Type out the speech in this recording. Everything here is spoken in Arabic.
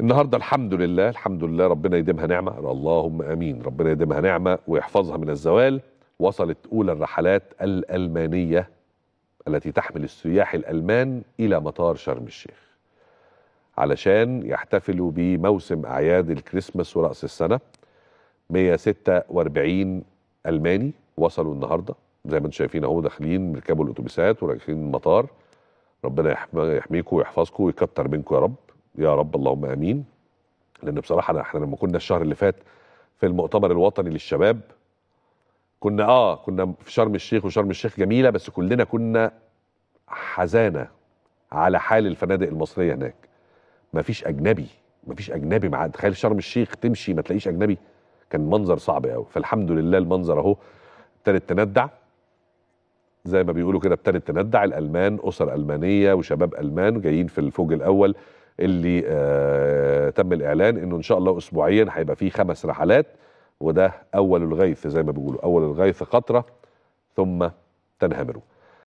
النهارده الحمد لله الحمد لله ربنا يديمها نعمه اللهم امين ربنا يديمها نعمه ويحفظها من الزوال وصلت اولى الرحلات الالمانيه التي تحمل السياح الالمان الى مطار شرم الشيخ علشان يحتفلوا بموسم اعياد الكريسماس وراس السنه 146 الماني وصلوا النهارده زي ما انتم شايفين اهو داخلين بيركبوا الاتوبيسات ورايحين المطار ربنا يحميكم ويحفظكم ويكتر منكم يا رب يا رب اللهم امين لان بصراحه احنا لما كنا الشهر اللي فات في المؤتمر الوطني للشباب كنا اه كنا في شرم الشيخ وشرم الشيخ جميله بس كلنا كنا حزانه على حال الفنادق المصريه هناك مفيش اجنبي مفيش اجنبي مع تخيل شرم الشيخ تمشي ما تلاقيش اجنبي كان منظر صعب قوي فالحمد لله المنظر اهو ابتدت تندع زي ما بيقولوا كده ابتدت تندع الالمان اسر المانيه وشباب المان جايين في الفوج الاول اللي آه تم الاعلان انه ان شاء الله اسبوعيا هيبقى فيه خمس رحلات وده اول الغيث زي ما بيقولوا اول الغيث قطره ثم تنهمره